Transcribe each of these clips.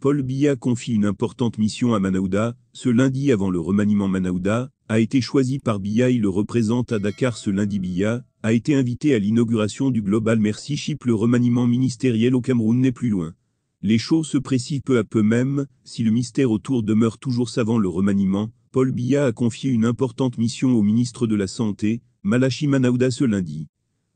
Paul Biya confie une importante mission à Manaouda, ce lundi avant le remaniement Manaouda, a été choisi par Biya et le représente à Dakar ce lundi Biya, a été invité à l'inauguration du Global Mercy Ship le remaniement ministériel au Cameroun n'est plus loin. Les choses se précisent peu à peu même, si le mystère autour demeure toujours savant le remaniement, Paul Biya a confié une importante mission au ministre de la Santé, Malachi Manaouda ce lundi.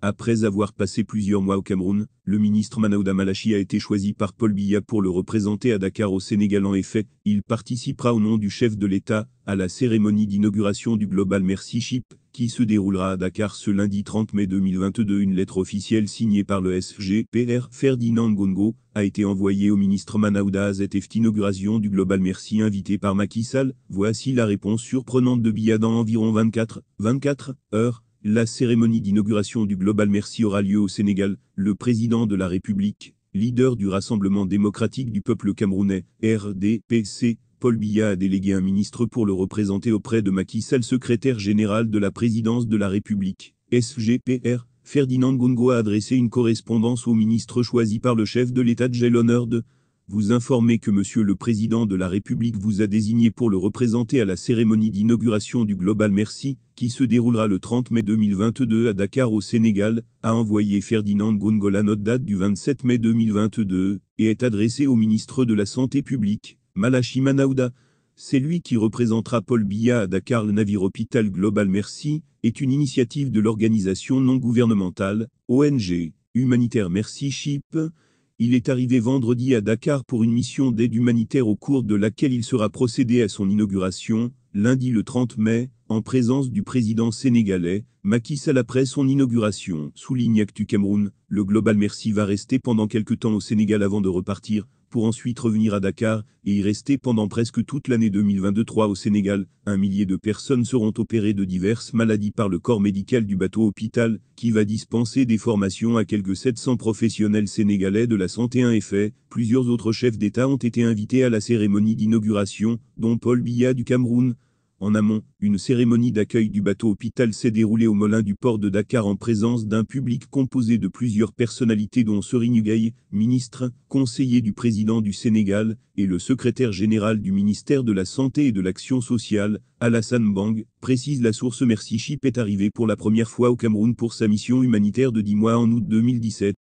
Après avoir passé plusieurs mois au Cameroun, le ministre Manaouda Malachi a été choisi par Paul Biya pour le représenter à Dakar au Sénégal. En effet, il participera au nom du chef de l'État à la cérémonie d'inauguration du Global Mercy Ship, qui se déroulera à Dakar ce lundi 30 mai 2022. Une lettre officielle signée par le SGPR Ferdinand Gongo a été envoyée au ministre Manaouda à cette inauguration du Global Merci invité par Macky Sall. Voici la réponse surprenante de Biya dans environ 24, 24 heures. La cérémonie d'inauguration du Global Merci aura lieu au Sénégal. Le président de la République, leader du Rassemblement démocratique du peuple camerounais, RDPC, Paul Biya a délégué un ministre pour le représenter auprès de Macky Sall, secrétaire général de la présidence de la République, SGPR. Ferdinand Gongo a adressé une correspondance au ministre choisi par le chef de l'État. J'ai l'honneur de vous informer que Monsieur le Président de la République vous a désigné pour le représenter à la cérémonie d'inauguration du Global Merci, qui se déroulera le 30 mai 2022 à Dakar au Sénégal, a envoyé Ferdinand Gongola notre date du 27 mai 2022, et est adressé au ministre de la Santé publique, Malachi Manaouda. C'est lui qui représentera Paul Biya à Dakar. Le navire hôpital Global Merci est une initiative de l'organisation non gouvernementale, ONG, Humanitaire Merci Ship, il est arrivé vendredi à Dakar pour une mission d'aide humanitaire au cours de laquelle il sera procédé à son inauguration, lundi le 30 mai, en présence du président sénégalais, Macky Sall après son inauguration, souligne Actu Cameroun, le Global Merci va rester pendant quelque temps au Sénégal avant de repartir, pour ensuite revenir à Dakar et y rester pendant presque toute l'année 2023 au Sénégal. Un millier de personnes seront opérées de diverses maladies par le corps médical du bateau hôpital, qui va dispenser des formations à quelques 700 professionnels sénégalais de la santé. Un effet, plusieurs autres chefs d'État ont été invités à la cérémonie d'inauguration, dont Paul Biya du Cameroun, en amont, une cérémonie d'accueil du bateau hôpital s'est déroulée au Molin du port de Dakar en présence d'un public composé de plusieurs personnalités dont Serine ministre, conseiller du président du Sénégal, et le secrétaire général du ministère de la Santé et de l'Action sociale, Alassane Bang, précise la source Merci Chip est arrivé pour la première fois au Cameroun pour sa mission humanitaire de 10 mois en août 2017.